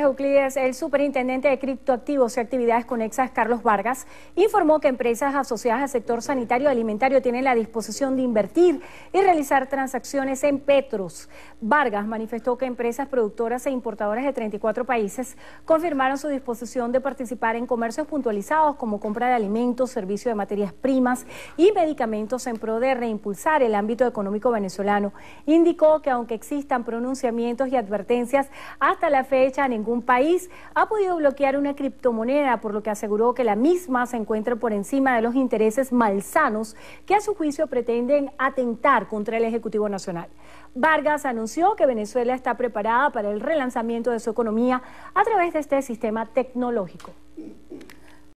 Euclides. El superintendente de criptoactivos y actividades conexas, Carlos Vargas, informó que empresas asociadas al sector sanitario alimentario tienen la disposición de invertir y realizar transacciones en Petros. Vargas manifestó que empresas productoras e importadoras de 34 países confirmaron su disposición de participar en comercios puntualizados como compra de alimentos, servicio de materias primas y medicamentos en pro de reimpulsar el ámbito económico venezolano. Indicó que aunque existan pronunciamientos y advertencias, hasta la fecha ningún ningún país ha podido bloquear una criptomoneda, por lo que aseguró que la misma se encuentra por encima de los intereses malsanos que a su juicio pretenden atentar contra el Ejecutivo Nacional. Vargas anunció que Venezuela está preparada para el relanzamiento de su economía a través de este sistema tecnológico.